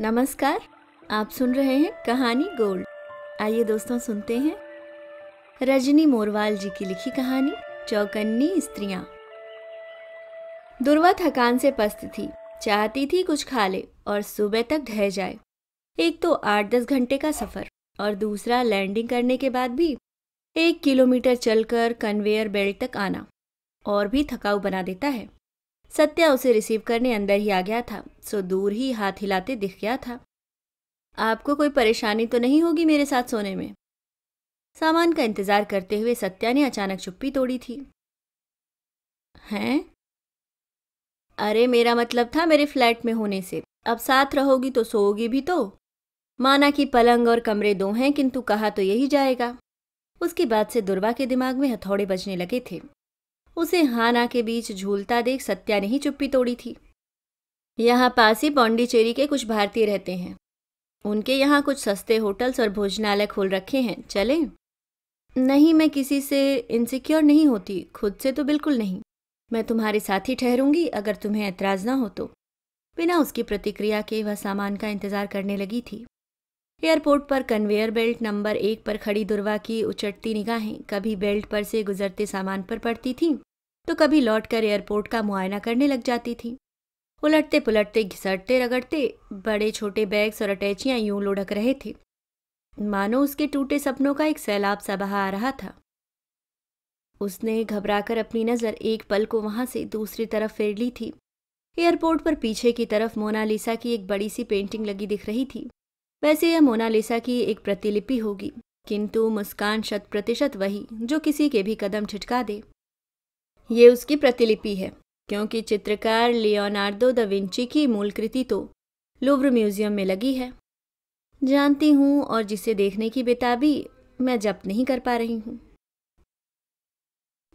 नमस्कार आप सुन रहे हैं कहानी गोल्ड आइए दोस्तों सुनते हैं रजनी मोरवाल जी की लिखी कहानी चौकन्नी स्त्रियां दुर्वा थकान से पस्त थी चाहती थी कुछ खा ले और सुबह तक ढह जाए एक तो आठ दस घंटे का सफ़र और दूसरा लैंडिंग करने के बाद भी एक किलोमीटर चलकर कन्वेयर बेल्ट तक आना और भी थकाऊ बना देता है सत्या उसे रिसीव करने अंदर ही आ गया था सो दूर ही हाथ हिलाते दिख गया था आपको कोई परेशानी तो नहीं होगी मेरे साथ सोने में सामान का इंतजार करते हुए सत्या ने अचानक चुप्पी तोड़ी थी हैं अरे मेरा मतलब था मेरे फ्लैट में होने से अब साथ रहोगी तो सोओगी भी तो माना कि पलंग और कमरे दो हैं किंतु कहा तो यही जाएगा उसकी बात से दुर्वा के दिमाग में हथौड़े बजने लगे थे उसे हाना के बीच झूलता देख सत्या ने ही चुप्पी तोड़ी थी यहाँ पास ही पौंडीचेरी के कुछ भारतीय रहते हैं उनके यहाँ कुछ सस्ते होटल्स और भोजनालय खोल रखे हैं चले नहीं मैं किसी से इनसिक्योर नहीं होती खुद से तो बिल्कुल नहीं मैं तुम्हारे साथ ही ठहरूंगी अगर तुम्हें ऐतराज़ ना हो तो बिना उसकी प्रतिक्रिया के वह सामान का इंतज़ार करने लगी थी एयरपोर्ट पर कन्वेयर बेल्ट नंबर एक पर खड़ी दुर्वा की उचटती निगाहें कभी बेल्ट पर से गुजरते सामान पर पड़ती थीं तो कभी लौटकर एयरपोर्ट का मुआयना करने लग जाती थी उलटते पुलटते घिसटते रगड़ते बड़े छोटे बैग्स और अटैचियाँ यूं लुढ़क रहे थे मानो उसके टूटे सपनों का एक सैलाब सा बहा आ रहा था उसने घबराकर अपनी नज़र एक पल को वहां से दूसरी तरफ फेर ली थी एयरपोर्ट पर पीछे की तरफ मोनालिसा की एक बड़ी सी पेंटिंग लगी दिख रही थी वैसे यह मोनालिसा की एक प्रतिलिपि होगी किंतु मुस्कान शत प्रतिशत वही जो किसी के भी कदम छिटका दे ये उसकी प्रतिलिपि है क्योंकि चित्रकार लियोनार्डो द विंची की मूल कृति तो लुव्र म्यूजियम में लगी है जानती हूँ और जिसे देखने की बेताबी मैं जब नहीं कर पा रही हूँ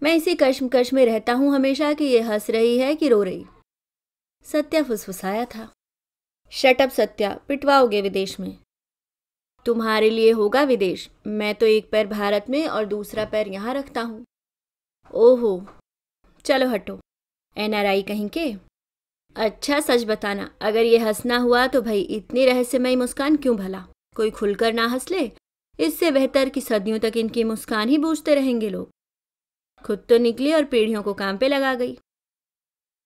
मैं इसी कश्मकश में रहता हूँ हमेशा कि यह हंस रही है कि रो रही सत्या फुसफुसाया था शटअप सत्या पिटवाओगे विदेश में तुम्हारे लिए होगा विदेश मैं तो एक पैर भारत में और दूसरा पैर यहाँ रखता हूँ ओहो चलो हटो एनआरआई कहीं के अच्छा सच बताना अगर ये हंसना हुआ तो भाई इतनी रहस्यमय मुस्कान क्यों भला कोई खुलकर ना हंस ले इससे बेहतर कि सदियों तक इनकी मुस्कान ही बूझते रहेंगे लोग खुद तो निकली और पीढ़ियों को काम पे लगा गई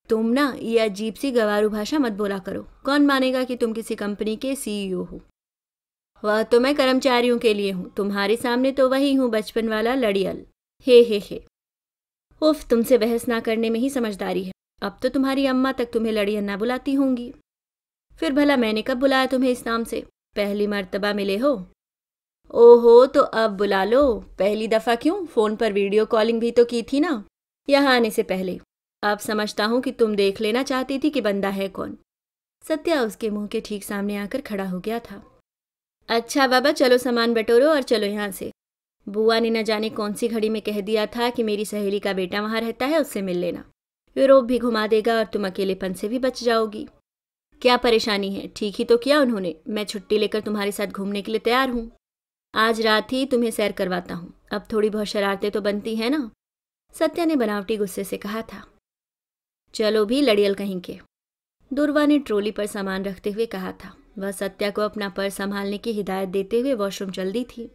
तुम ना ये अजीब सी गवारू भाषा मत बोला करो कौन मानेगा कि तुम किसी कंपनी के सीईओ e हो वह तो मैं कर्मचारियों के लिए हूँ तुम्हारे सामने तो वही हूँ बचपन वाला लड़ियल हे हे हे उफ तुमसे बहस ना करने में ही समझदारी है अब तो तुम्हारी अम्मा तक तुम्हें लड़ियल ना बुलाती होंगी फिर भला मैंने कब बुलाया तुम्हें इस नाम से पहली मर्तबा मिले हो ओहो तो अब बुला लो पहली दफ़ा क्यों फ़ोन पर वीडियो कॉलिंग भी तो की थी ना यहाँ आने से पहले अब समझता हूँ कि तुम देख लेना चाहती थी कि बंदा है कौन सत्या उसके मुंह के ठीक सामने आकर खड़ा हो गया था अच्छा बाबा चलो सामान बटोरो और चलो यहाँ से बुआ ने न जाने कौन सी घड़ी में कह दिया था कि मेरी सहेली का बेटा वहां रहता है उससे मिल लेना यूरोप भी घुमा देगा और तुम अकेलेपन से भी बच जाओगी क्या परेशानी है ठीक ही तो किया उन्होंने मैं छुट्टी लेकर तुम्हारे साथ घूमने के लिए तैयार हूँ आज रात ही तुम्हें सैर करवाता हूँ अब थोड़ी बहुत शरारतें तो बनती हैं ना सत्या ने बनावटी गुस्से से कहा था चलो भी लड़ियल कहीं के दुर्वा ने ट्रोली पर सामान रखते हुए कहा था वह सत्या को अपना पर संभालने की हिदायत देते हुए वॉशरूम चल दी थी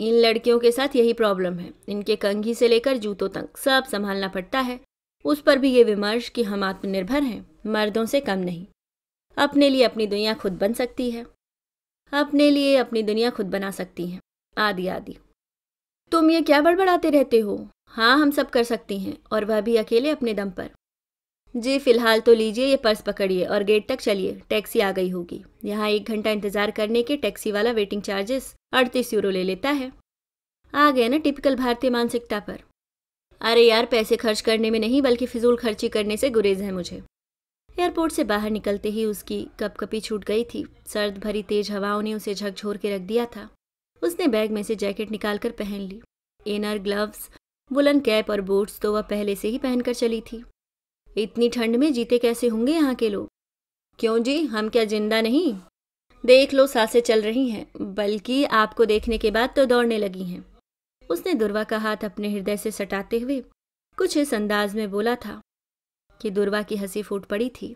इन लड़कियों के साथ यही प्रॉब्लम है इनके कंघी से लेकर जूतों तक सब संभालना पड़ता है उस पर भी ये विमर्श कि हम आत्मनिर्भर हैं मर्दों से कम नहीं अपने लिए अपनी दुनिया खुद बन सकती है अपने लिए अपनी दुनिया खुद बना सकती हैं आदि आदि तुम ये क्या बड़बड़ाते रहते हो हाँ हम सब कर सकती हैं और वह भी अकेले अपने दम पर जी फिलहाल तो लीजिए ये पर्स पकड़िए और गेट तक चलिए टैक्सी आ गई होगी यहाँ एक घंटा इंतजार करने के टैक्सी वाला वेटिंग चार्जेस अड़तीस यूरो ले लेता है आ गया ना टिपिकल भारतीय मानसिकता पर अरे यार पैसे खर्च करने में नहीं बल्कि फिजूल खर्ची करने से गुरेज है मुझे एयरपोर्ट से बाहर निकलते ही उसकी कपकपी छूट गई थी सर्द भरी तेज हवाओं ने उसे झकझोर के रख दिया था उसने बैग में से जैकेट निकालकर पहन ली इनर ग्लव्स वुलन कैप और बूट्स तो वह पहले से ही पहनकर चली थी इतनी ठंड में जीते कैसे होंगे यहाँ के लोग क्यों जी हम क्या जिंदा नहीं देख लो सांसें चल रही हैं बल्कि आपको देखने के बाद तो दौड़ने लगी हैं उसने दुर्वा का हाथ अपने हृदय से सटाते हुए कुछ इस अंदाज में बोला था कि दुर्वा की हंसी फूट पड़ी थी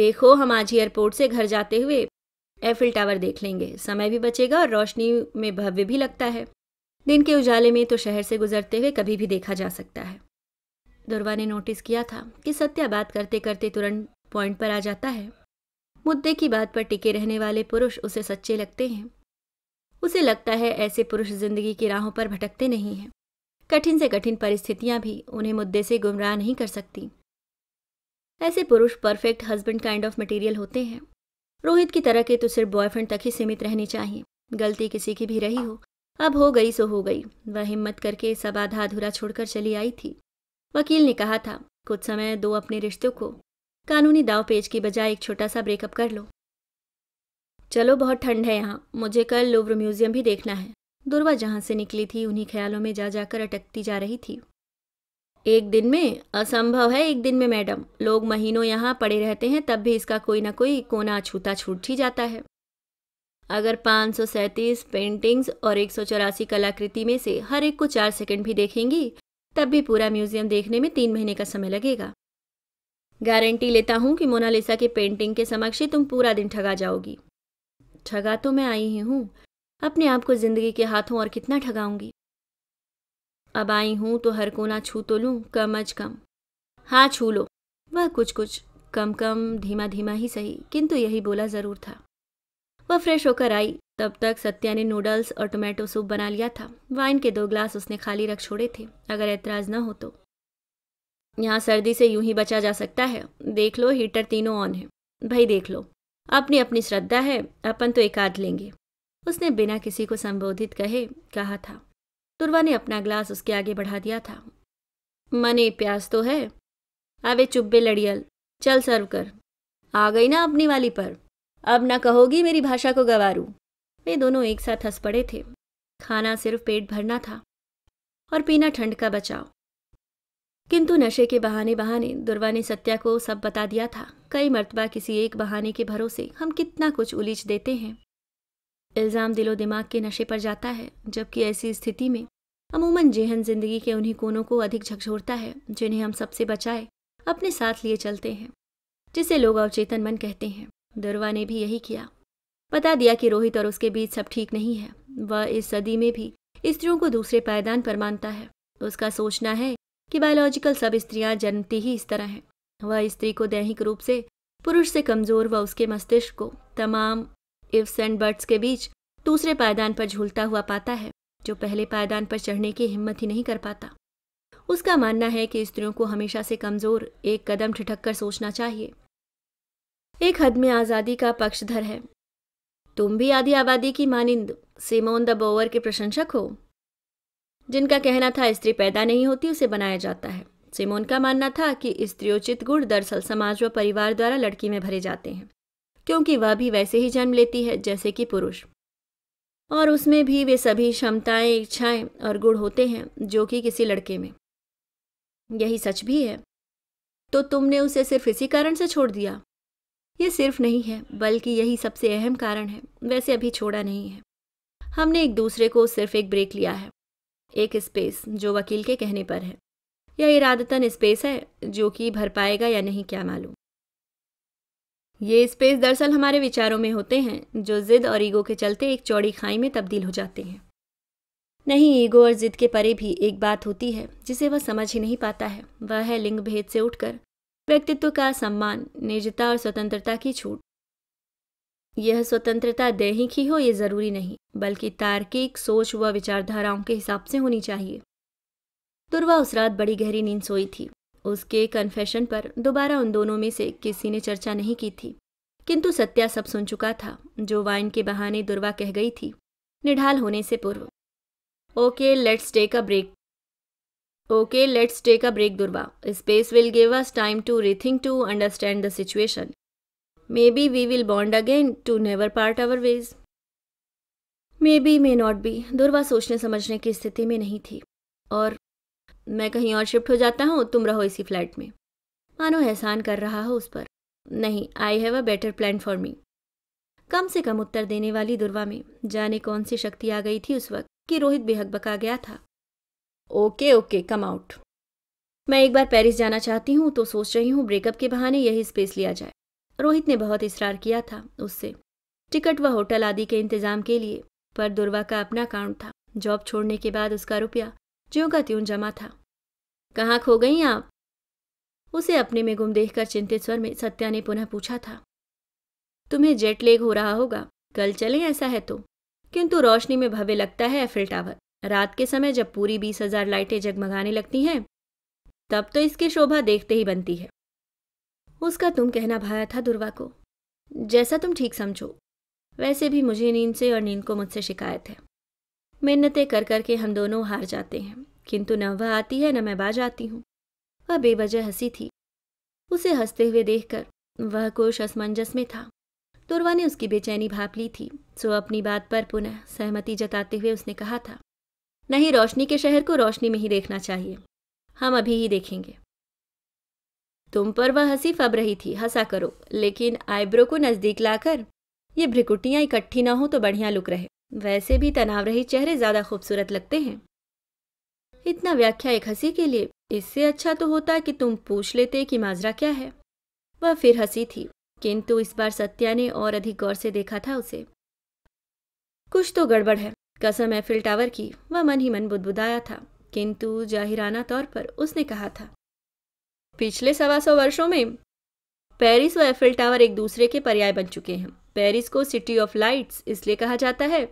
देखो हम आज ही एयरपोर्ट से घर जाते हुए एफिल टावर देख लेंगे समय भी बचेगा और रोशनी में भव्य भी लगता है दिन के उजाले में तो शहर से गुजरते हुए कभी भी देखा जा सकता है दुर्वा ने नोटिस किया था कि सत्या बात करते करते तुरंत पॉइंट पर आ जाता है मुद्दे की बात पर टिके रहने वाले पुरुष उसे सच्चे लगते हैं उसे लगता है ऐसे पुरुष जिंदगी की राहों पर भटकते नहीं हैं कठिन से कठिन परिस्थितियां भी उन्हें मुद्दे से गुमराह नहीं कर सकती ऐसे पुरुष perfect husband kind of material होते हैं रोहित की तरह के तो सिर्फ बॉयफ्रेंड तक ही सीमित रहने चाहिए गलती किसी की भी रही हो अब हो गई सो हो गई वह हिम्मत करके सब आधा अधूरा छोड़कर चली आई थी वकील ने कहा था कुछ समय दो अपने रिश्तों को कानूनी दाव पेज की बजाय एक छोटा सा ब्रेकअप कर लो चलो बहुत ठंड है यहाँ मुझे कल लुव्र म्यूजियम भी देखना है दुर्वा जहाँ से निकली थी उन्हीं ख्यालों में जा जाकर अटकती जा रही थी एक दिन में असंभव है एक दिन में मैडम लोग महीनों यहाँ पड़े रहते हैं तब भी इसका कोई ना कोई कोना छूता छूट ही जाता है अगर पाँच पेंटिंग्स और एक कलाकृति में से हर एक को चार सेकंड भी देखेंगी तब भी पूरा म्यूजियम देखने में तीन महीने का समय लगेगा गारंटी लेता हूं कि मोनालिसा के पेंटिंग के समक्ष तुम पूरा दिन ठगा जाओगी ठगा तो मैं आई ही हूं अपने आप को जिंदगी के हाथों और कितना ठगाऊंगी अब आई हूं तो हर कोना छू तो लू कम अज कम हाँ छू लो वह कुछ कुछ कम कम धीमा धीमा ही सही किंतु यही बोला ज़रूर था वह फ्रेश होकर आई तब तक सत्या ने नूडल्स और टोमेटो सूप बना लिया था वाइन के दो ग्लास उसने खाली रख छोड़े थे अगर ऐतराज न हो तो यहाँ सर्दी से यूं ही बचा जा सकता है देख लो हीटर तीनों ऑन है भाई देख लो अपनी अपनी श्रद्धा है अपन तो एक आध लेंगे उसने बिना किसी को संबोधित कहे कहा था तुरवा ने अपना ग्लास उसके आगे बढ़ा दिया था मने प्यास तो है अबे चुब्बे लड़ियल चल सर्व कर आ गई ना अपनी वाली पर अब ना कहोगी मेरी भाषा को गवारू वे दोनों एक साथ हंस पड़े थे खाना सिर्फ पेट भरना था और पीना ठंड का बचाव किंतु नशे के बहाने बहाने दुर्वा ने सत्या को सब बता दिया था कई मरतबा किसी एक बहाने के भरोसे हम कितना कुछ उलीझ देते हैं इल्ज़ाम दिलो दिमाग के नशे पर जाता है जबकि ऐसी स्थिति में अमूमन जेहन जिंदगी के उन्हीं कोनों को अधिक झकझोरता है जिन्हें हम सबसे बचाए अपने साथ लिए चलते हैं जिसे लोग अवचेतन मन कहते हैं दुर्वा ने भी यही किया बता दिया कि रोहित और उसके बीच सब ठीक नहीं है वह इस सदी में भी स्त्रियों को दूसरे पायदान पर मानता है उसका सोचना है कि बायोलॉजिकल सब स्त्रियां जन्मती ही इस तरह हैं वह स्त्री को दैहिक रूप से पुरुष से कमजोर व उसके मस्तिष्क को तमाम इफ्स एंड बर्ड्स के बीच दूसरे पायदान पर झूलता हुआ पाता है जो पहले पायदान पर चढ़ने की हिम्मत ही नहीं कर पाता उसका मानना है कि स्त्रियों को हमेशा से कमजोर एक कदम ठिठक कर सोचना चाहिए एक हद में आज़ादी का पक्षधर है तुम भी आधी आबादी की मानिंद सिमोन द बोवर के प्रशंसक हो जिनका कहना था स्त्री पैदा नहीं होती उसे बनाया जाता है सिमोन का मानना था कि स्त्रियोचित गुण दरअसल समाज व परिवार द्वारा लड़की में भरे जाते हैं क्योंकि वह भी वैसे ही जन्म लेती है जैसे कि पुरुष और उसमें भी वे सभी क्षमताएं इच्छाएं और गुण होते हैं जो कि किसी लड़के में यही सच भी है तो तुमने उसे सिर्फ इसी कारण से छोड़ दिया ये सिर्फ नहीं है बल्कि यही सबसे अहम कारण है वैसे अभी छोड़ा नहीं है हमने एक दूसरे को सिर्फ एक ब्रेक लिया है एक स्पेस जो वकील के कहने पर है यह इरादतन स्पेस है जो कि भर पाएगा या नहीं क्या मालूम ये स्पेस दरअसल हमारे विचारों में होते हैं जो जिद और ईगो के चलते एक चौड़ी खाई में तब्दील हो जाते हैं नहीं ईगो और जिद के परे भी एक बात होती है जिसे वह समझ ही नहीं पाता है वह है लिंग भेद से उठकर व्यक्तित्व का सम्मान निजता और स्वतंत्रता की छूट यह स्वतंत्रता दैहिक ही हो यह ज़रूरी नहीं बल्कि तार्किक सोच व विचारधाराओं के हिसाब से होनी चाहिए दुर्वा उस रात बड़ी गहरी नींद सोई थी उसके कन्फेशन पर दोबारा उन दोनों में से किसी ने चर्चा नहीं की थी किंतु सत्या सब सुन चुका था जो वाइन के बहाने दुर्वा कह गई थी निढाल होने से पूर्व okay let's take a break let's take a break break, space will give us time to to to understand the situation maybe we will bond again to never part our ways may be may not be Durva सोचने समझने की स्थिति में नहीं थी और मैं कहीं और शिफ्ट हो जाता हूँ तुम रहो इसी फ्लैट में मानो एहसान कर रहा हो उस पर नहीं I have a better plan for me कम से कम उत्तर देने वाली दुर्वा में जाने कौन सी शक्ति आ गई थी उस वक्त कि रोहित बेहक बका गया था ओके ओके कम आउट मैं एक बार पेरिस जाना चाहती हूँ तो सोच रही हूँ ब्रेकअप के बहाने यही स्पेस लिया जाए रोहित ने बहुत इसरार किया था उससे टिकट व होटल आदि के इंतजाम के लिए पर दुर्वा का अपना अकाउंट था जॉब छोड़ने के बाद उसका रुपया ज्यों का त्यों जमा था कहाँ खो गई आप उसे अपने में गुम देखकर चिंतित स्वर में सत्या ने पुनः पूछा था तुम्हें जेट लेग हो रहा होगा कल चलें ऐसा है तो किंतु रोशनी में भव्य लगता है एफिल टावर रात के समय जब पूरी बीस हजार लाइटें जगमगाने लगती हैं तब तो इसकी शोभा देखते ही बनती है उसका तुम कहना भाया था दुर्वा को जैसा तुम ठीक समझो वैसे भी मुझे नींद से और नींद को मुझसे शिकायत है मिन्नतें कर कर के हम दोनों हार जाते हैं किंतु न वह आती है न मैं बाज आती हूँ वह बेवजह हंसी थी उसे हंसते हुए देखकर वह कोश असमंजस में था दुर्वा ने उसकी बेचैनी भाप ली थी सो अपनी बात पर पुनः सहमति जताते हुए उसने कहा था नहीं रोशनी के शहर को रोशनी में ही देखना चाहिए हम अभी ही देखेंगे तुम पर वह हंसी फब रही थी हंसा करो लेकिन आईब्रो को नज़दीक लाकर ये भ्रिकुटियां इकट्ठी ना हो तो बढ़िया लुक रहे वैसे भी तनाव रही चेहरे ज़्यादा खूबसूरत लगते हैं इतना व्याख्या एक हंसी के लिए इससे अच्छा तो होता कि तुम पूछ लेते कि माजरा क्या है वह फिर हंसी थी किंतु इस बार सत्या ने और अधिक गौर से देखा था उसे कुछ तो गड़बड़ है कसम एफिल टावर की वह मन ही मन बुदबुदाया था किंतु जाहिराना तौर पर उसने कहा था पिछले सवा सौ वर्षों में पेरिस व एफिल टावर एक दूसरे के पर्याय बन चुके हैं पेरिस को सिटी ऑफ लाइट्स इसलिए कहा जाता है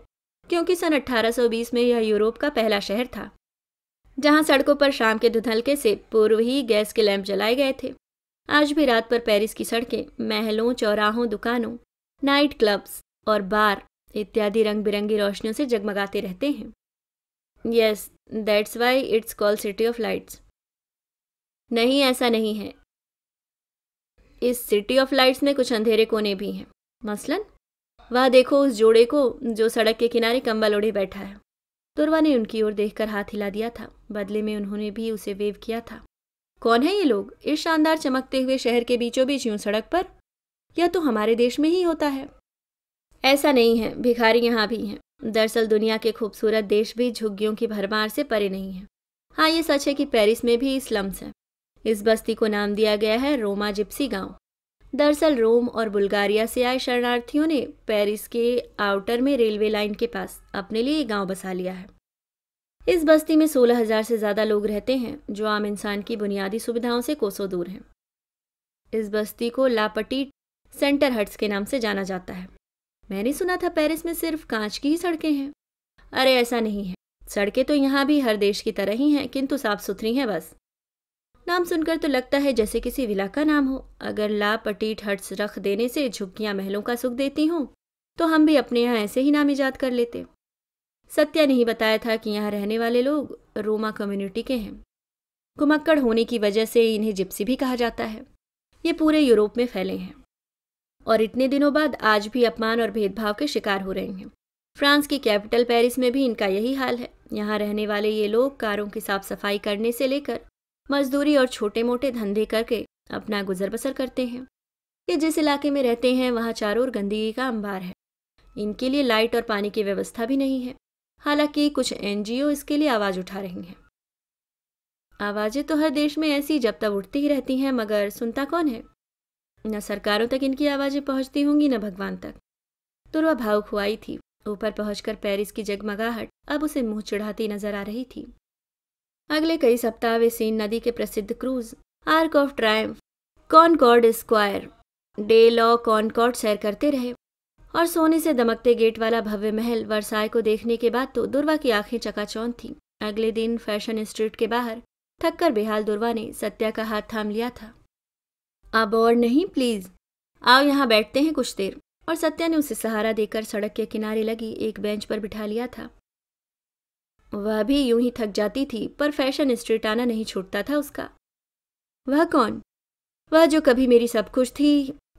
क्योंकि सन 1820 में यह यूरोप का पहला शहर था जहां सड़कों पर शाम के धुधलके से पूर्व ही गैस के लैंप जलाए गए थे आज भी रात पर पेरिस की सड़कें महलों चौराहों दुकानों नाइट क्लब्स और बार इत्यादि रंग बिरंगी रोशनियों से जगमगाते रहते हैं yes that's why it's call city of lights नहीं ऐसा नहीं है इस सिटी ऑफ लाइट्स में कुछ अंधेरे कोने भी हैं मसलन वह देखो उस जोड़े को जो सड़क के किनारे कंबल ओढ़े बैठा है तुरवा ने उनकी ओर देखकर हाथ हिला दिया था बदले में उन्होंने भी उसे वेव किया था कौन है ये लोग इस शानदार चमकते हुए शहर के बीचों बीच यूं सड़क पर यह तो हमारे देश में ही होता है ऐसा नहीं है भिखारी यहाँ भी हैं दरअसल दुनिया के खूबसूरत देश भी झुग्गियों की भरमार से परे नहीं है हाँ ये सच है कि पेरिस में भी स्लम्स हैं इस बस्ती को नाम दिया गया है रोमा जिप्सी गांव दरअसल रोम और बुल्गारिया से आए शरणार्थियों ने पेरिस के आउटर में रेलवे लाइन के पास अपने लिए एक गाँव बसा लिया है इस बस्ती में सोलह हजार से ज़्यादा लोग रहते हैं जो आम इंसान की बुनियादी सुविधाओं से कोसों दूर हैं इस बस्ती को लापटी सेंटर हट्स के नाम से जाना जाता है मैंने सुना था पेरिस में सिर्फ कांच की ही सड़कें हैं अरे ऐसा नहीं है सड़कें तो यहाँ भी हर देश की तरह ही हैं किंतु साफ सुथरी हैं बस नाम सुनकर तो लगता है जैसे किसी विला का नाम हो अगर ला पटीट हट्स रख देने से झुग्गियाँ महलों का सुख देती हों तो हम भी अपने यहाँ ऐसे ही नाम ईजाद कर लेते सत्या ने ही बताया था कि यहाँ रहने वाले लोग रोमा कम्युनिटी के हैं कुमक्कड़ होने की वजह से इन्हें जिप्सी भी कहा जाता है ये पूरे यूरोप में फैले हैं और इतने दिनों बाद आज भी अपमान और भेदभाव के शिकार हो रहे हैं फ्रांस की कैपिटल पेरिस में भी इनका यही हाल है यहाँ रहने वाले ये लोग कारों की साफ सफाई करने से लेकर मजदूरी और छोटे मोटे धंधे करके अपना गुजर बसर करते हैं ये जिस इलाके में रहते हैं वहाँ चारों ओर गंदगी का अंबार है इनके लिए लाइट और पानी की व्यवस्था भी नहीं है हालांकि कुछ एनजीओ इसके लिए आवाज़ उठा रही हैं आवाज़ें तो हर देश में ऐसी जब तक उठती ही रहती हैं मगर सुनता कौन है न सरकारों तक इनकी आवाज़ें पहुंचती होंगी न भगवान तक तुरवा भावुक हुआई थी ऊपर पहुंचकर पेरिस की जगमगाहट अब उसे मुंह चढ़ाती नजर आ रही थी अगले कई सप्ताह वे सीन नदी के प्रसिद्ध cruise Arc of Triumph Concorde Square de la Concorde सैर करते रहे और सोने से दमकते गेट वाला भव्य महल वर्साय को देखने के बाद तो दुर्वा की आंखें चकाचौन थी अगले दिन फैशन स्ट्रीट के बाहर थककर बेहाल दुर्वा ने सत्या का हाथ थाम लिया था अब और नहीं प्लीज़ आओ यहाँ बैठते हैं कुछ देर और सत्या ने उसे सहारा देकर सड़क के किनारे लगी एक बेंच पर बिठा लिया था वह भी यूं ही थक जाती थी पर फैशन स्ट्रीट आना नहीं छूटता था उसका वह कौन वह जो कभी मेरी सब कुछ थी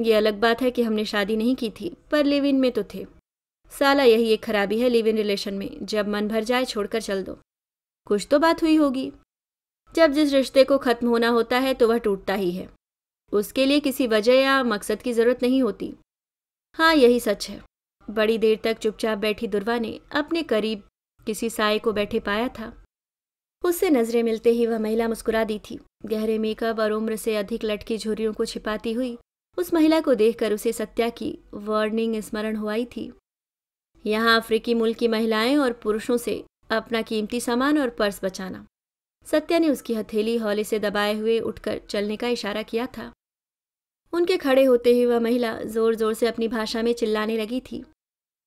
ये अलग बात है कि हमने शादी नहीं की थी पर लिव इन में तो थे साला यही एक खराबी है लिव इन रिलेशन में जब मन भर जाए छोड़कर चल दो कुछ तो बात हुई होगी जब जिस रिश्ते को खत्म होना होता है तो वह टूटता ही है उसके लिए किसी वजह या मकसद की ज़रूरत नहीं होती हाँ यही सच है बड़ी देर तक चुपचाप बैठी दुर्वा ने अपने करीब किसी साय को बैठे पाया था उससे नजरें मिलते ही वह महिला मुस्कुरा दी थी गहरे मेकअप और उम्र से अधिक लटकी झुरियों को छिपाती हुई उस महिला को देखकर उसे सत्या की वार्निंग स्मरण आई थी यहाँ अफ्रीकी मुल्क की महिलाएं और पुरुषों से अपना कीमती सामान और पर्स बचाना सत्या ने उसकी हथेली हौले से दबाए हुए उठकर चलने का इशारा किया था उनके खड़े होते ही वह महिला जोर जोर से अपनी भाषा में चिल्लाने लगी थी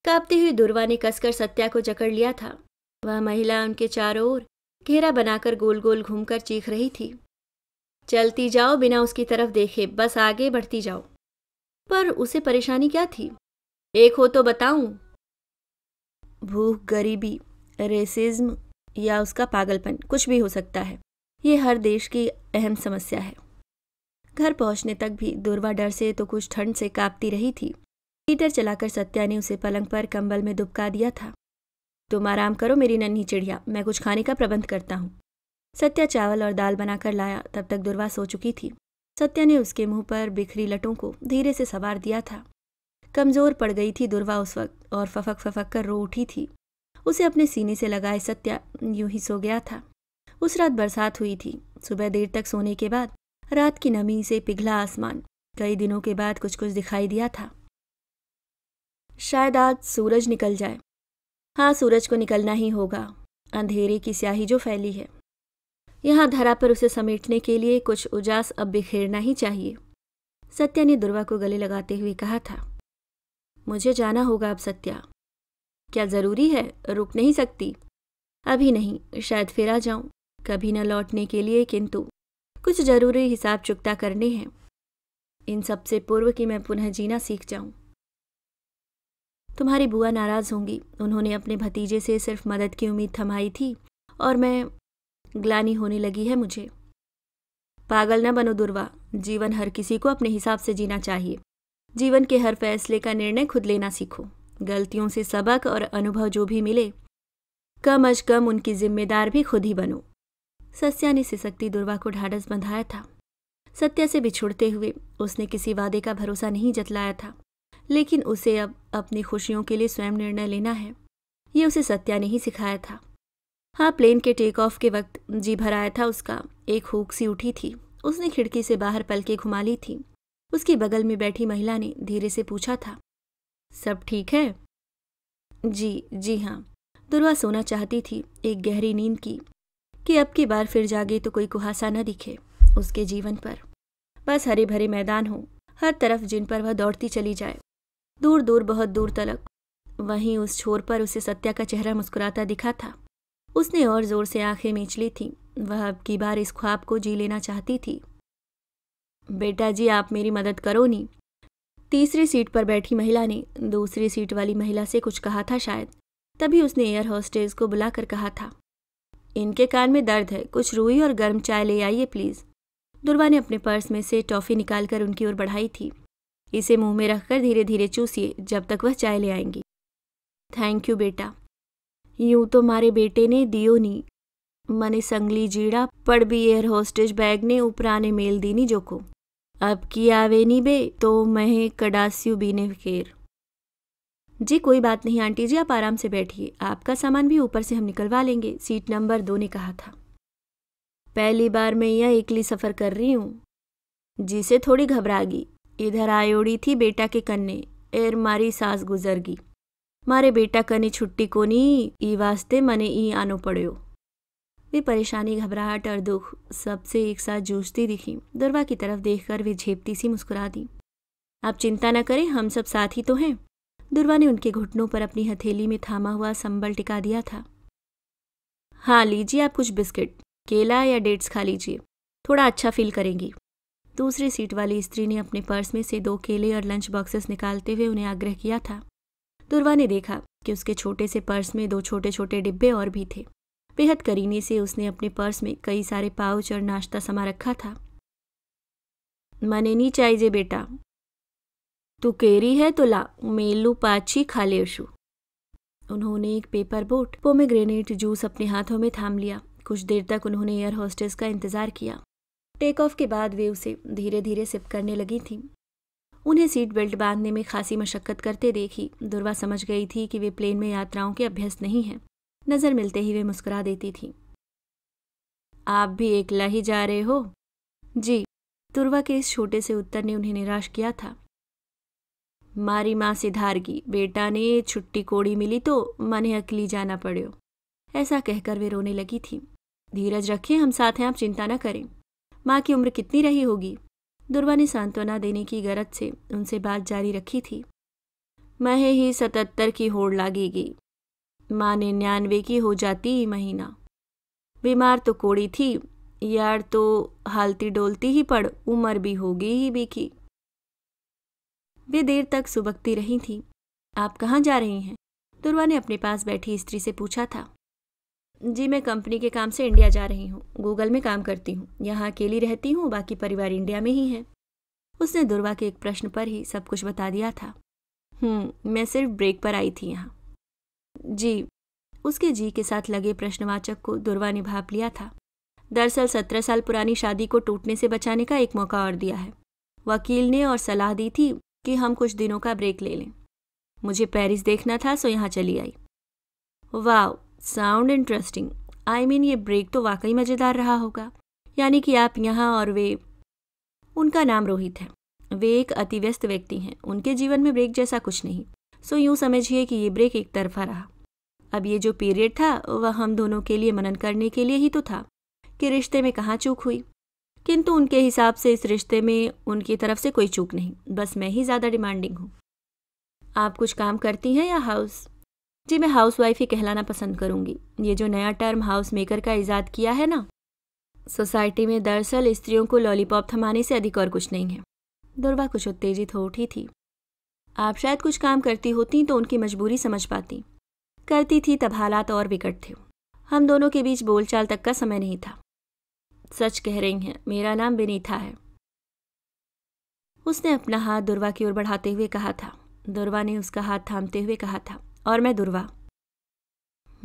कांपती हुई दुर्वा ने कसकर सत्या को जकड़ लिया था वह महिला उनके चारों ओर घेरा बनाकर गोल गोल घूमकर चीख रही थी चलती जाओ बिना उसकी तरफ देखे बस आगे बढ़ती जाओ पर उसे परेशानी क्या थी एक हो तो बताऊं भूख गरीबी रेसिज्म या उसका पागलपन कुछ भी हो सकता है ये हर देश की अहम समस्या है घर पहुंचने तक भी दुर्वा डर से तो कुछ ठंड से कांपती रही थी हीटर चलाकर सत्या ने उसे पलंग पर कंबल में दुबका दिया था तुम आराम करो मेरी नन्ही चिड़िया मैं कुछ खाने का प्रबंध करता हूँ सत्या चावल और दाल बनाकर लाया तब तक दुर्वा सो चुकी थी सत्या ने उसके मुंह पर बिखरी लटों को धीरे से सवार दिया था कमजोर पड़ गई थी दुर्वा उस वक्त और फफक फफक कर रो उठी थी उसे अपने सीने से लगाए सत्या यूं ही सो गया था उस रात बरसात हुई थी सुबह देर तक सोने के बाद रात की नमी से पिघला आसमान कई दिनों के बाद कुछ कुछ दिखाई दिया था शायद आज सूरज निकल जाए हाँ सूरज को निकलना ही होगा अंधेरे की स्याही जो फैली है यहाँ धरा पर उसे समेटने के लिए कुछ उजास अब बिखेरना ही चाहिए सत्या ने दुर्वा को गले लगाते हुए कहा था मुझे जाना होगा अब सत्या क्या ज़रूरी है रुक नहीं सकती अभी नहीं शायद फिर आ जाऊं कभी न लौटने के लिए किंतु कुछ जरूरी हिसाब चुकता करने हैं इन सब से पूर्व कि मैं पुनः जीना सीख जाऊं तुम्हारी बुआ नाराज़ होंगी उन्होंने अपने भतीजे से सिर्फ मदद की उम्मीद थमाई थी और मैं ग्लानी होने लगी है मुझे पागल न बनो दुर्वा जीवन हर किसी को अपने हिसाब से जीना चाहिए जीवन के हर फैसले का निर्णय खुद लेना सीखो गलतियों से सबक और अनुभव जो भी मिले कम अज कम उनकी जिम्मेदार भी खुद ही बनो सस्या ने सिसकती दुर्वा को ढाढ़स बंधाया था सत्या से बिछुड़ते हुए उसने किसी वादे का भरोसा नहीं जतलाया था लेकिन उसे अब अपनी खुशियों के लिए स्वयं निर्णय लेना है ये उसे सत्या ने ही सिखाया था हाँ प्लेन के टेक ऑफ के वक्त जी भर आया था उसका एक हूक सी उठी थी उसने खिड़की से बाहर पलके घुमा ली थी उसके बगल में बैठी महिला ने धीरे से पूछा था सब ठीक है जी जी हाँ दुर्वा सोना चाहती थी एक गहरी नींद की कि अब की बार फिर जागे तो कोई कुहासा न दिखे उसके जीवन पर बस हरे भरे मैदान हो हर तरफ जिन पर वह दौड़ती चली जाए दूर दूर बहुत दूर तलक वहीं उस छोर पर उसे सत्या का चेहरा मुस्कुराता दिखा था उसने और जोर से आंखें मीच ली थी वह अब की बार इस ख्वाब को जी लेना चाहती थी बेटा जी आप मेरी मदद करो नी तीसरी सीट पर बैठी महिला ने दूसरी सीट वाली महिला से कुछ कहा था शायद तभी उसने एयर होस्टेज को बुलाकर कहा था इनके कान में दर्द है कुछ रुई और गर्म चाय ले आइए प्लीज़ दुर्वा ने अपने पर्स में से टॉफ़ी निकालकर उनकी ओर बढ़ाई थी इसे मुंह में रखकर धीरे धीरे चूसिए जब तक वह चाय ले आएंगी थैंक यू बेटा यूं तो मारे बेटे ने दियो नी मने संगली जीड़ा पड़ भी एयर होस्टेज बैग ने उपराने मेल दी नी जोको अब की नी बे तो मैं कडास्यू बीने फेर जी कोई बात नहीं आंटी जी आप आराम से बैठिए आपका सामान भी ऊपर से हम निकलवा लेंगे सीट नंबर दो ने कहा था पहली बार मैं यह एकली सफ़र कर रही हूं जी से थोड़ी घबरा गई इधर आयोड़ी थी बेटा के कन्ने एर मारी सास गुजर गई मारे बेटा कने छुट्टी को नहीं ई वास्ते मने ई आनो पड़ो वे परेशानी घबराहट और दुख सबसे एक साथ जूझती दिखी दरवा की तरफ देखकर वे झेपती सी मुस्कुरा दी आप चिंता न करें हम सब साथ ही तो हैं दुर्वा ने उनके घुटनों पर अपनी हथेली में थामा हुआ संबल टिका दिया था हाँ लीजिए आप कुछ बिस्किट केला या डेट्स खा लीजिए थोड़ा अच्छा फील करेंगी दूसरी सीट वाली स्त्री ने अपने पर्स में से दो केले और लंच बॉक्सेस निकालते हुए उन्हें आग्रह किया था दुर्वा ने देखा कि उसके छोटे से पर्स में दो छोटे छोटे डिब्बे और भी थे बेहद करीने से उसने अपने पर्स में कई सारे पाउच और नाश्ता समा रखा था मने नहीं चाहिए बेटा तू केरी है तो ला मेलू पाछी खा ले उन्होंने एक पेपर बोट पोमेग्रेनेट जूस अपने हाथों में थाम लिया कुछ देर तक उन्होंने एयर होस्टेस का इंतजार किया टेक ऑफ के बाद वे उसे धीरे धीरे सिप करने लगी थीं उन्हें सीट बेल्ट बांधने में खासी मशक्कत करते देखी दुर्वा समझ गई थी कि वे प्लेन में यात्राओं के अभ्यस्त नहीं हैं नज़र मिलते ही वे मुस्कुरा देती थीं आप भी एकला ही जा रहे हो जी दुर्वा के इस छोटे से उत्तर ने उन्हें निराश किया था મારી માં सिधारगी बेटा ने छुट्टी कोड़ी मिली तो मन अकली जाना पड़े ऐसा कहकर वे रोने लगी थी धीरज रखे हम साथ हैं आप चिंता न करें माँ की उम्र कितनी रही होगी दुर्वा ने सांत्वना देने की गरज से उनसे बात जारी रखी थी महे ही सतहत्तर की होड़ लागेगी माँ ने न्यानवे की हो जाती महीना बीमार तो कोड़ी थी यार तो हालती डोलती ही पड़ उम्र भी होगी ही बीखी वे देर तक सुबकती रही थी आप कहाँ जा रही हैं दुर्वा ने अपने पास बैठी स्त्री से पूछा था जी मैं कंपनी के काम से इंडिया जा रही हूँ गूगल में काम करती हूँ यहाँ अकेली रहती हूँ बाकी परिवार इंडिया में ही है उसने दुर्वा के एक प्रश्न पर ही सब कुछ बता दिया था हम्म, मैं सिर्फ ब्रेक पर आई थी यहाँ जी उसके जी के साथ लगे प्रश्नवाचक को दुर्वा ने भाप लिया था दरअसल सत्रह साल पुरानी शादी को टूटने से बचाने का एक मौका और दिया है वकील ने और सलाह दी थी कि हम कुछ दिनों का ब्रेक ले लें मुझे पेरिस देखना था सो यहाँ चली आई वाह साउंड इंटरेस्टिंग आई मीन ये ब्रेक तो वाकई मज़ेदार रहा होगा यानी कि आप यहाँ और वे उनका नाम रोहित है वे एक अति व्यस्त व्यक्ति हैं उनके जीवन में ब्रेक जैसा कुछ नहीं सो यूं समझिए कि ये ब्रेक एक तरफा रहा अब ये जो पीरियड था वह हम दोनों के लिए मनन करने के लिए ही तो था कि रिश्ते में कहाँ चूक हुई किंतु उनके हिसाब से इस रिश्ते में उनकी तरफ से कोई चूक नहीं बस मैं ही ज़्यादा डिमांडिंग हूँ आप कुछ काम करती हैं या हाउस जी मैं हाउस वाइफ ही कहलाना पसंद करूंगी ये जो नया टर्म हाउस मेकर का ईजाद किया है ना सोसाइटी में दरअसल स्त्रियों को लॉलीपॉप थमाने से अधिक और कुछ नहीं है दुर्वा कुछ उत्तेजित हो उठी थी आप शायद कुछ काम करती होती तो उनकी मजबूरी समझ पाती करती थी तब हालात और बिकट थे हम दोनों के बीच बोलचाल तक का समय नहीं था सच कह रही हैं मेरा नाम बिनीथा है उसने अपना हाथ दुर्वा की ओर बढ़ाते हुए कहा था दुर्वा ने उसका हाथ थामते हुए कहा था और मैं दुर्वा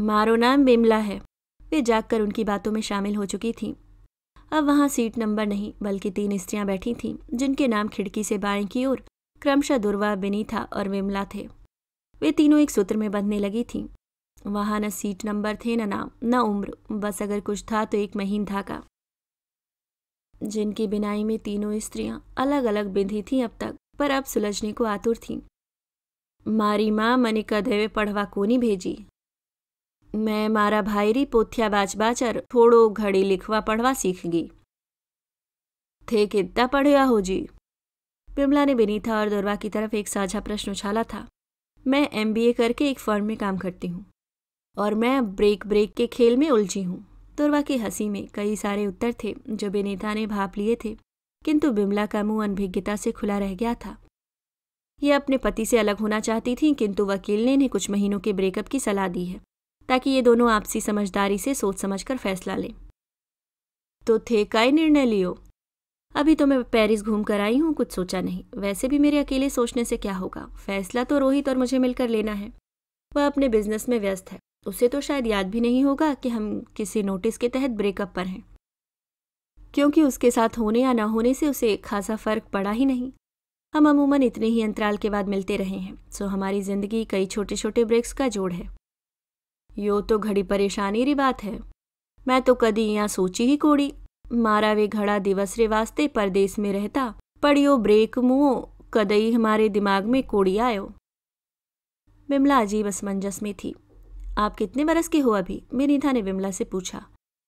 मारो नाम बिमला है वे जागकर उनकी बातों में शामिल हो चुकी थीं अब वहां सीट नंबर नहीं बल्कि तीन स्त्रियां बैठी थीं जिनके नाम खिड़की से बाएं की ओर क्रमशः दुर्वा बिनीथा और विमला थे वे तीनों एक सूत्र में बंधने लगी थीं वहां न सीट नंबर थे न नाम न उम्र बस अगर कुछ था तो एक महीन धागा जिनकी बिनाई में तीनों स्त्रियां अलग अलग बिंधी थीं अब तक पर अब सुलझने को आतुर थीं मारी माँ मनिका देवे पढ़वा कोनी भेजी मैं मारा भाईरी पोथिया बाच बाचर थोड़ो घड़ी लिखवा पढ़वा सीख गई थे कितना पढ़िया हो जी विमला ने बिनीता और दुर्वा की तरफ एक साझा प्रश्न उछाला था मैं एमबीए करके एक फर्म में काम करती हूँ और मैं ब्रेक ब्रेक के खेल में उलझी हूँ दुर्वा की हंसी में कई सारे उत्तर थे जो बेनेता ने भाप लिए थे किंतु बिमला का मुंह अनभिज्ञता से खुला रह गया था यह अपने पति से अलग होना चाहती थी किंतु वकील ने इन्हें कुछ महीनों के ब्रेकअप की सलाह दी है ताकि ये दोनों आपसी समझदारी से सोच समझ कर फैसला लें तो थे का निर्णय लियो अभी तो मैं पेरिस घूम कर आई हूँ कुछ सोचा नहीं वैसे भी मेरे अकेले सोचने से क्या होगा फैसला तो रोहित और मुझे मिलकर लेना है वह अपने बिजनेस में व्यस्त है उसे तो शायद याद भी नहीं होगा कि हम किसी नोटिस के तहत ब्रेकअप पर हैं क्योंकि उसके साथ होने या ना होने से उसे खासा फ़र्क पड़ा ही नहीं हम अमूमन इतने ही अंतराल के बाद मिलते रहे हैं सो हमारी ज़िंदगी कई छोटे छोटे ब्रेक्स का जोड़ है यो तो घड़ी परेशानी री बात है मैं तो कदी यहाँ सोची ही कोड़ी मारा वे घड़ा दिवस रे वास्ते परदेश में रहता पड़ियो ब्रेक मुँह कदई हमारे दिमाग में कोड़ी आयो बिमला अजीब असमंजस में थी आप कितने बरस के हो अभी विनीता ने विमला से पूछा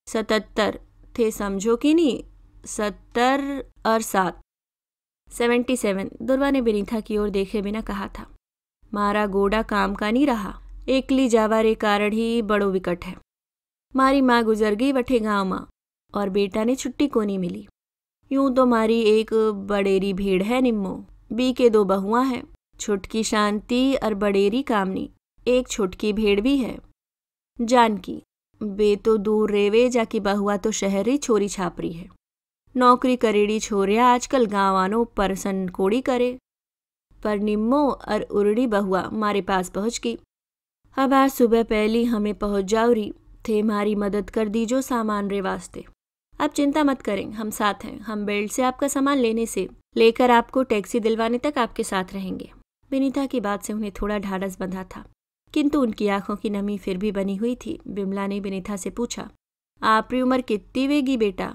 सतहत्तर थे समझो कि नहीं सत्तर और सात सेवेंटी सेवन दुर्वा ने विनीता की ओर देखे बिना कहा था मारा गोडा काम का नहीं रहा एकली जावा रे कारण ही बड़ो विकट है मारी माँ गुजर गई वठे गाँव माँ और बेटा ने छुट्टी को नहीं मिली यूं तो मारी एक बड़ेरी भीड़ है निम्मो बी के दो बहुआ हैं छुटकी शांति और बड़ेरी कामनी एक छुटकी भेड़ भी है जानकी बे तो दूर रेवे जाकी बहुआ तो शहरी छोरी छापरी है नौकरी करेड़ी छोरिया आजकल आनो परसन कोड़ी करे पर निम्मो और उरड़ी बहुआ मारे पास पहुँच गई अब आज सुबह पहली हमें पहुँच जाओ रही थे मारी मदद कर दीजो सामान रे वास्ते आप चिंता मत करें हम साथ हैं हम बेल्ट से आपका सामान लेने से लेकर आपको टैक्सी दिलवाने तक आपके साथ रहेंगे विनीता की बात से उन्हें थोड़ा ढाढ़स बंधा था किंतु उनकी आंखों की नमी फिर भी बनी हुई थी बिमला ने विनीता से पूछा आपकी उम्र कितनी वेगी बेटा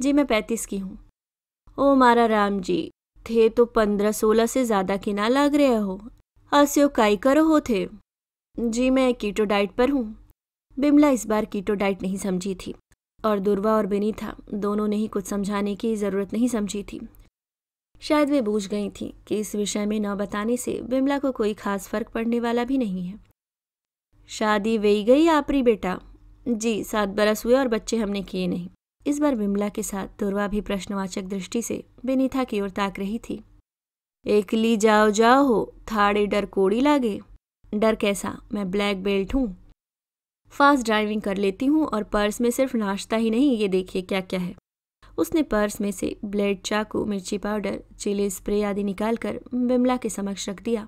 जी मैं पैंतीस की हूँ ओ मारा राम जी थे तो पंद्रह सोलह से ज़्यादा की ना लाग रहे हो अस्यो काई करो हो थे जी मैं कीटो डाइट पर हूँ बिमला इस बार कीटो डाइट नहीं समझी थी और दुर्वा और बिनीथा दोनों ने ही कुछ समझाने की ज़रूरत नहीं समझी थी शायद वे बूझ गई थी कि इस विषय में न बताने से विमला को कोई खास फर्क पड़ने वाला भी नहीं है शादी वही गई आपरी बेटा जी सात बरस हुए और बच्चे हमने किए नहीं इस बार विमला के साथ दुर्वा भी प्रश्नवाचक दृष्टि से बेनीथा की ओर ताक रही थी एकली जाओ जाओ हो थाड़े डर कोड़ी लागे डर कैसा मैं ब्लैक बेल्ट हूँ फास्ट ड्राइविंग कर लेती हूँ और पर्स में सिर्फ नाश्ता ही नहीं ये देखिए क्या क्या है उसने पर्स में से ब्लेड चाकू मिर्ची पाउडर चिली स्प्रे आदि निकालकर बिमला के समक्ष रख दिया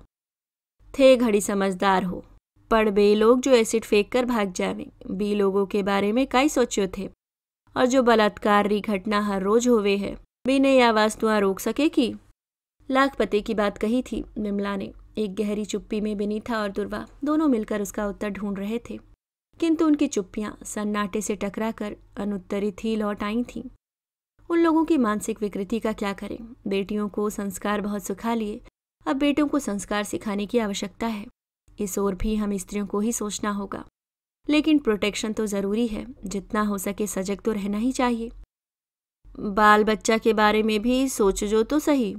थे घड़ी समझदार हो पड़ बे लोग जो एसिड फेंक कर भाग जावे बी लोगों के बारे में कई सोचो थे और जो बलात्कार री घटना हर रोज होवे है बी ने यह वास्तुआ रोक सके की लाखपते की बात कही थी बिमला ने एक गहरी चुप्पी में था और दुर्वा दोनों मिलकर उसका उत्तर ढूंढ रहे थे किंतु उनकी चुप्पियां सन्नाटे से टकराकर अनुत्तरित ही लौट आई थीं उन लोगों की मानसिक विकृति का क्या करें बेटियों को संस्कार बहुत सुखा लिए अब बेटों को संस्कार सिखाने की आवश्यकता है इस ओर भी हम स्त्रियों को ही सोचना होगा लेकिन प्रोटेक्शन तो ज़रूरी है जितना हो सके सजग तो रहना ही चाहिए बाल बच्चा के बारे में भी सोच जो तो सही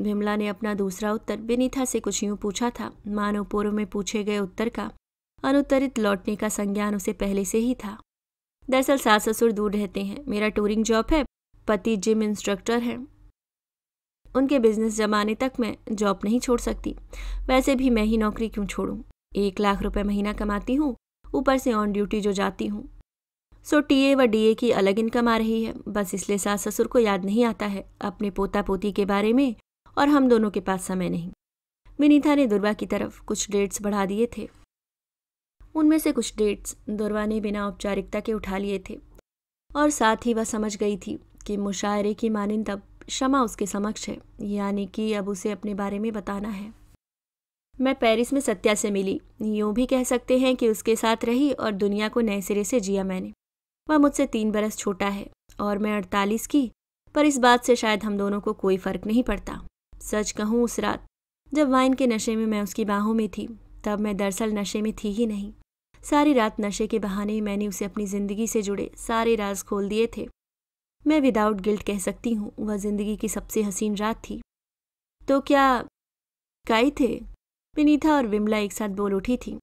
विमला ने अपना दूसरा उत्तर विनीता से कुछ यूँ पूछा था मानो पूर्व में पूछे गए उत्तर का अनुत्तरित लौटने का संज्ञान उसे पहले से ही था दरअसल सास ससुर दूर रहते हैं मेरा टूरिंग जॉब है पति जिम इंस्ट्रक्टर हैं उनके बिजनेस जमाने तक मैं जॉब नहीं छोड़ सकती वैसे भी मैं ही नौकरी क्यों छोड़ूं एक लाख रुपए महीना कमाती हूँ ऊपर से ऑन ड्यूटी जो जाती हूँ सो टीए व डीए की अलग इनकम आ रही है बस इसलिए सास ससुर को याद नहीं आता है अपने पोता पोती के बारे में और हम दोनों के पास समय नहीं विनीता ने दुर्वा की तरफ कुछ डेट्स बढ़ा दिए थे उनमें से कुछ डेट्स दुर्वा ने बिना औपचारिकता के उठा लिए थे और साथ ही वह समझ गई थी कि मुशायरे की मानंद अब शमा उसके समक्ष है यानी कि अब उसे अपने बारे में बताना है मैं पेरिस में सत्या से मिली यूँ भी कह सकते हैं कि उसके साथ रही और दुनिया को नए सिरे से जिया मैंने वह मुझसे तीन बरस छोटा है और मैं अड़तालीस की पर इस बात से शायद हम दोनों को कोई फ़र्क नहीं पड़ता सच कहूँ उस रात जब वाइन के नशे में मैं उसकी बाहों में थी तब मैं दरअसल नशे में थी ही नहीं सारी रात नशे के बहाने मैंने उसे अपनी ज़िंदगी से जुड़े सारे राज खोल दिए थे मैं विदाउट गिल्ट कह सकती हूँ वह जिंदगी की सबसे हसीन रात थी तो क्या काई थे विनीता और विमला एक साथ बोल उठी थी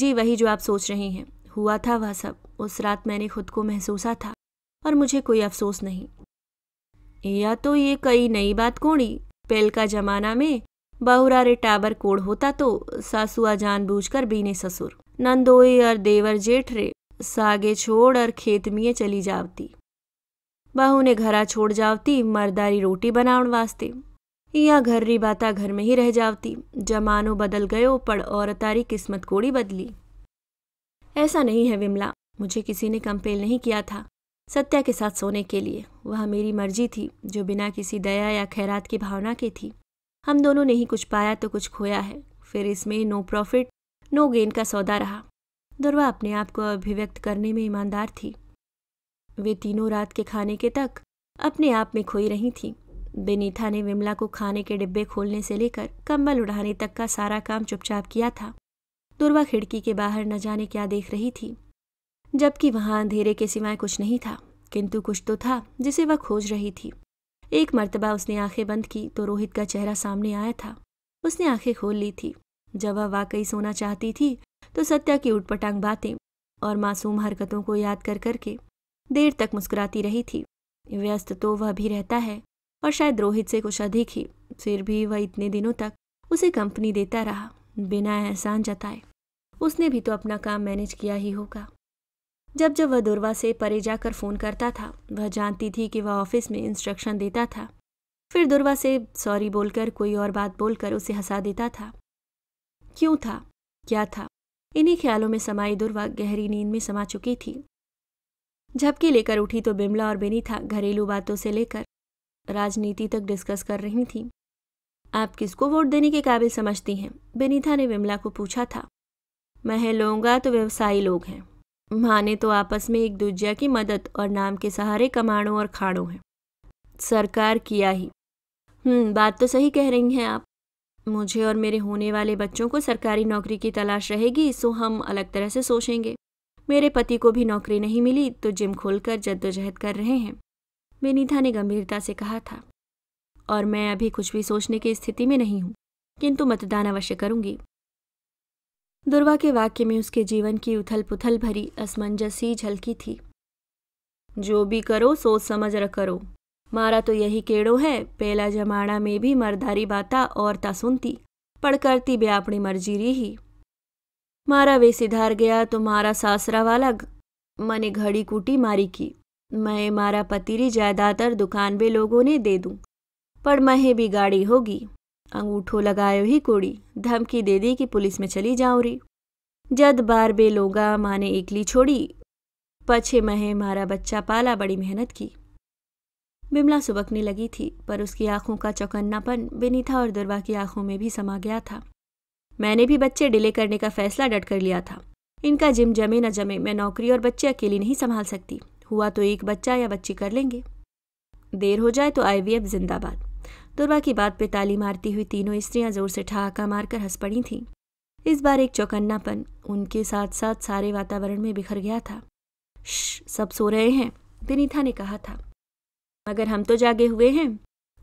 जी वही जो आप सोच रहे हैं हुआ था वह सब उस रात मैंने खुद को महसूसा था और मुझे कोई अफसोस नहीं या तो ये कई नई बात कोणी पेल का जमाना में बहुरा रे कोड़ होता तो सासुआ जानबूझकर बीने ससुर नंदोई और देवर जेठ रे सागे छोड़ और खेत में चली जावती બહુને ઘરા છોડ જાવતી મરદારી રોટી બનાવણ વાસ્તે યા ઘર રી બાતા घर में ही रह જાવતી जमानो बदल गयो પણ औरतारी किस्मत कोड़ी बदली ऐसा नहीं है विमला मुझे किसी ने कंपेल नहीं किया था सत्या के साथ सोने के लिए वह मेरी मर्जी थी जो बिना किसी दया या खैरात की भावना के थी हम दोनों ने ही कुछ पाया तो कुछ खोया है फिर इसमें नो प्रॉफिट नो गेन का सौदा रहा दुर्वा अपने आप को अभिव्यक्त करने में ईमानदार थी वे तीनों रात के खाने के तक अपने आप में खोई रही थी बेनीथा ने विमला को खाने के डिब्बे खोलने से लेकर कंबल उड़ाने तक का सारा काम चुपचाप किया था दुर्वा खिड़की के बाहर न जाने क्या देख रही थी जबकि वहां अंधेरे के सिवाय कुछ नहीं था किंतु कुछ तो था जिसे वह खोज रही थी एक मर्तबा उसने आंखें बंद की तो रोहित का चेहरा सामने आया था उसने आंखें खोल ली थी जब वह वाकई सोना चाहती थी तो सत्या की उठपटांग बातें और मासूम हरकतों को याद कर करके देर तक मुस्कुराती रही थी व्यस्त तो वह भी रहता है और शायद रोहित से कुछ अधिक ही फिर भी वह इतने दिनों तक उसे कंपनी देता रहा बिना एहसान जताए उसने भी तो अपना काम मैनेज किया ही होगा जब जब वह दुर्वा से परे जाकर फ़ोन करता था वह जानती थी कि वह ऑफिस में इंस्ट्रक्शन देता था फिर दुर्वा से सॉरी बोलकर कोई और बात बोलकर उसे हंसा देता था क्यों था क्या था इन्हीं ख्यालों में समाई दुर्वा गहरी नींद में समा चुकी थी झपकी लेकर उठी तो बिमला और बेनीथा घरेलू बातों से लेकर राजनीति तक डिस्कस कर रही थी आप किसको वोट देने के काबिल समझती हैं बेनीथा ने विमला को पूछा था मैं लोंगा तो व्यवसायी लोग हैं माने तो आपस में एक दूजिया की मदद और नाम के सहारे कमाणों और खाड़ों हैं सरकार किया ही हम्म, बात तो सही कह रही हैं आप मुझे और मेरे होने वाले बच्चों को सरकारी नौकरी की तलाश रहेगी सो हम अलग तरह से सोचेंगे मेरे पति को भी नौकरी नहीं मिली तो जिम खोलकर जद्दोजहद कर रहे हैं विनीता ने गंभीरता से कहा था और मैं अभी कुछ भी सोचने की स्थिति में नहीं हूं किंतु मतदान अवश्य करूंगी दुर्वा के वाक्य में उसके जीवन की उथल पुथल भरी असमंजसी झलकी थी जो भी करो सोच समझ रख करो मारा तो यही केड़ो है पहला जमाना में भी मरदारी बाता और ता सुनती पड़ करती बे अपनी मर्जी रही मारा वे सिधार गया तो मारा सासरा वाला मने घड़ी कूटी मारी की मैं मारा पतिरी ज्यादातर दुकान बे लोगों ने दे दूँ पर महे भी गाड़ी होगी अंगूठो लगायो ही कोड़ी धमकी दे दी कि पुलिस में चली जाऊँ री जद बार बे लोगा माने एकली छोड़ी पछे महे मारा बच्चा पाला बड़ी मेहनत की बिमला सुबकने लगी थी पर उसकी आंखों का चौकन्नापन बिनी था और दुर्वा की आंखों में भी समा गया था मैंने भी बच्चे डिले करने का फैसला डट कर लिया था इनका जिम जमे न जमे मैं नौकरी और बच्चे अकेली नहीं संभाल सकती हुआ तो एक बच्चा या बच्ची कर लेंगे देर हो जाए तो आईवीएफ जिंदाबाद दुर्वा की बात पे ताली मारती हुई तीनों स्त्रियां जोर से ठहाका मारकर हंस पड़ी थीं इस बार एक चौकन्नापन उनके साथ साथ सारे वातावरण में बिखर गया था सब सो रहे हैं विनीता ने कहा था मगर हम तो जागे हुए हैं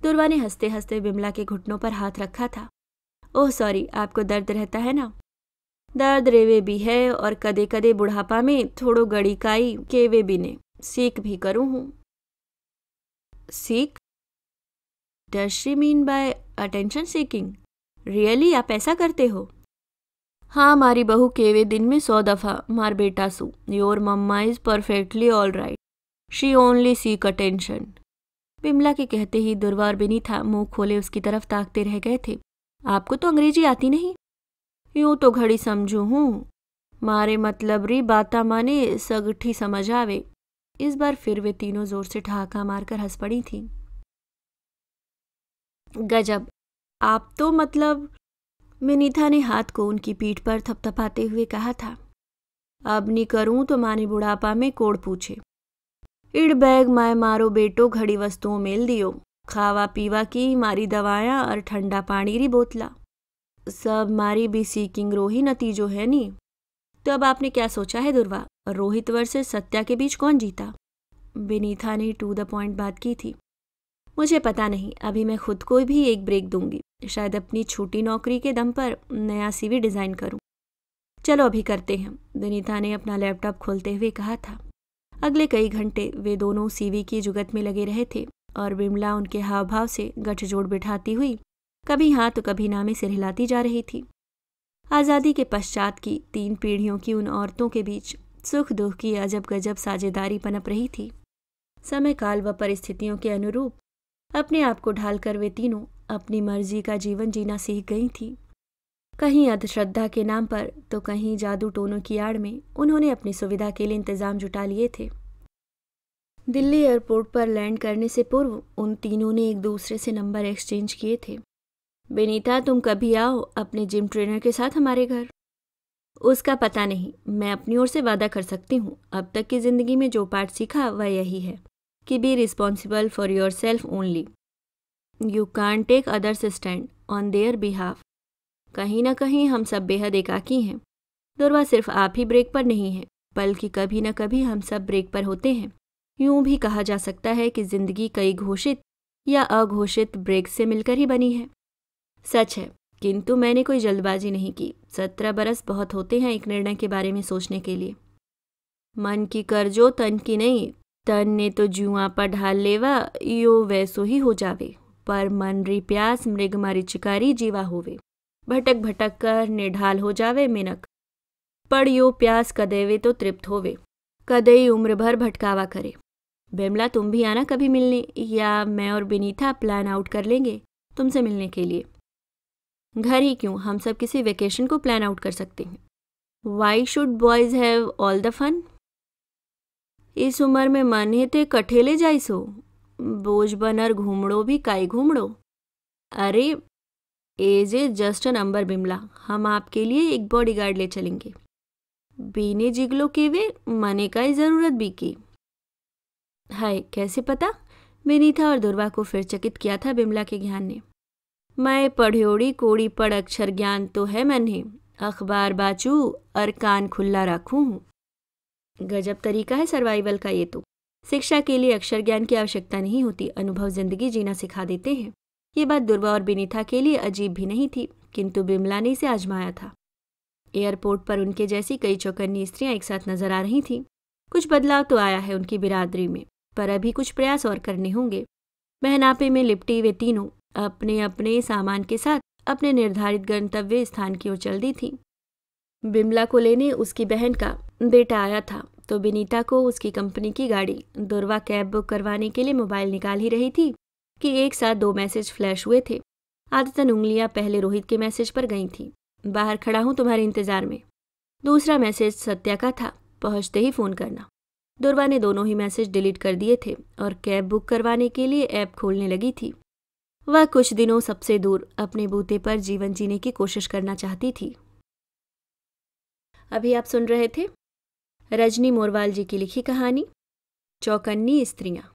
दुर्वा ने हंसते हंसते बिमला के घुटनों पर हाथ रखा था ओह सॉरी आपको दर्द रहता है ना दर्द रेवे भी है और कदे कदे बुढ़ापा में थोड़ो गड़ीकाई केवे भी ने सीख भी करूं हूं सीख does she mean by attention seeking really आप ऐसा करते हो हाँ मारी बहू केवे दिन में सौ दफ़ा मार बेटा so your mama is perfectly all right she only seek attention Bimla के कहते ही दुर्वार बिनी था मुंह खोले उसकी तरफ ताकते रह गए थे आपको तो अंग्रेजी आती नहीं यूं तो घड़ी समझू हूं मारे मतलब री बाता माने सगठी समझ आवे इस बार फिर वे तीनों जोर से ठहाका मारकर हंस पड़ी थी गजब आप तो मतलब मिनीथा ने हाथ को उनकी पीठ पर थपथपाते हुए कहा था अब नहीं करूं तो माने बुढ़ापा में कोड़ पूछे इड़ बैग माए मारो बेटो घड़ी वस्तुओं मेल दियो खावा पीवा की मारी दवाया और ठंडा पानी री बोतला सब मारी भी सीकिंग रोही नतीजो है नी तो अब आपने क्या सोचा है दुर्वा रोहित वर्ष सत्या के बीच कौन जीता विनीता ने टू द पॉइंट बात की थी मुझे पता नहीं अभी मैं खुद को भी एक ब्रेक दूंगी शायद अपनी छोटी नौकरी के दम पर नया सीवी डिज़ाइन करूं। चलो अभी करते हैं विनीता ने अपना लैपटॉप खोलते हुए कहा था अगले कई घंटे वे दोनों सीवी की जुगत में लगे रहे थे और विमला उनके हाव भाव से गठजोड़ बिठाती हुई कभी हाँ तो कभी नामे सिर हिलाती जा रही थी आज़ादी के पश्चात की तीन पीढ़ियों की उन औरतों के बीच सुख दुख की अजब गजब साझेदारी पनप रही थी समय काल व परिस्थितियों के अनुरूप अपने आप को ढालकर वे तीनों अपनी मर्जी का जीवन जीना सीख गई थी कहीं अंधश्रद्धा के नाम पर तो कहीं जादू टोनों की आड़ में उन्होंने अपनी सुविधा के लिए इंतज़ाम जुटा लिए थे दिल्ली एयरपोर्ट पर लैंड करने से पूर्व उन तीनों ने एक दूसरे से नंबर एक्सचेंज किए थे बेनीता तुम कभी आओ अपने जिम ट्रेनर के साथ हमारे घर उसका पता नहीं मैं अपनी ओर से वादा कर सकती हूँ अब तक की ज़िंदगी में जो पाठ सीखा वह यही है कि be responsible for yourself only you can take others stand on their behalf कहीं ना कहीं हम सब बेहद एकाकी हैं दुर्वा सिर्फ आप ही ब्रेक पर नहीं है बल्कि कभी ना कभी हम सब ब्रेक पर होते हैं यूं भी कहा जा सकता है कि जिंदगी कई घोषित या अघोषित ब्रेक से मिलकर ही बनी है सच है किंतु मैंने कोई जल्दबाजी नहीं की सत्रह बरस बहुत होते हैं एक निर्णय के बारे में सोचने के लिए मन की करजो तन की नहीं तन ने तो जुआ पर ढाल लेवा यो वैसो ही हो जावे पर मन री प्यास मृग मारी चिकारी जीवा होवे भटक भटक कर निढाल हो जावे मिनक पर यो प्यास कदेवे तो तृप्त होवे कदई उम्र भर भटकावा करे बेमला तुम भी आना कभी मिलने या मैं और बिनीता प्लान आउट कर लेंगे तुमसे मिलने के लिए घर ही क्यों हम सब किसी वेकेशन को प्लान आउट कर सकते हैं why should boys have all the fun इस उम्र में मन हेते तो कठेले जाइसो बोझ बनर घूमड़ो भी काई घूमड़ो अरे age is just a number Bimla हम आपके लिए एक बॉडीगार्ड ले चलेंगे बीने जिगलो के वे मने का जरूरत भी की हाय कैसे पता विनीता और दुर्वा को फिर चकित किया था बिमला के ज्ञान ने मैं पढ़्योड़ी कोड़ी पढ़ अक्षर ज्ञान तो है मैंने अखबार बाचू और कान खुला हूँ गजब तरीका है सर्वाइवल का ये तो शिक्षा के लिए अक्षर ज्ञान की आवश्यकता नहीं होती अनुभव जिंदगी जीना सिखा देते हैं ये बात दुर्वा और बिनीता के लिए अजीब भी नहीं थी किंतु बिमला ने इसे आजमाया था एयरपोर्ट पर उनके जैसी कई चौकन्नी स्त्रियां एक साथ नजर आ रही थीं कुछ बदलाव तो आया है उनकी बिरादरी में पर अभी कुछ प्रयास और करने होंगे बहनापे में लिपटी वे तीनों अपने अपने सामान के साथ अपने निर्धारित गंतव्य स्थान की ओर चल दी थी बिमला को लेने उसकी बहन का बेटा आया था तो बिनीता को उसकी कंपनी की गाड़ी दुर्वा कैब बुक करवाने के लिए मोबाइल निकाल ही रही थी कि एक साथ दो मैसेज फ्लैश हुए थे आदतन उंगलियां पहले रोहित के मैसेज पर गई थी बाहर खड़ा हूँ तुम्हारे इंतजार में दूसरा मैसेज सत्या का था पहुँचते ही फ़ोन करना दुर्वा ने दोनों ही मैसेज डिलीट कर दिए थे और कैब बुक करवाने के लिए ऐप खोलने लगी थी वह कुछ दिनों सबसे दूर अपने बूते पर जीवन जीने की कोशिश करना चाहती थी अभी आप सुन रहे थे रजनी मोरवाल जी की लिखी कहानी चौकन्नी स्त्रियां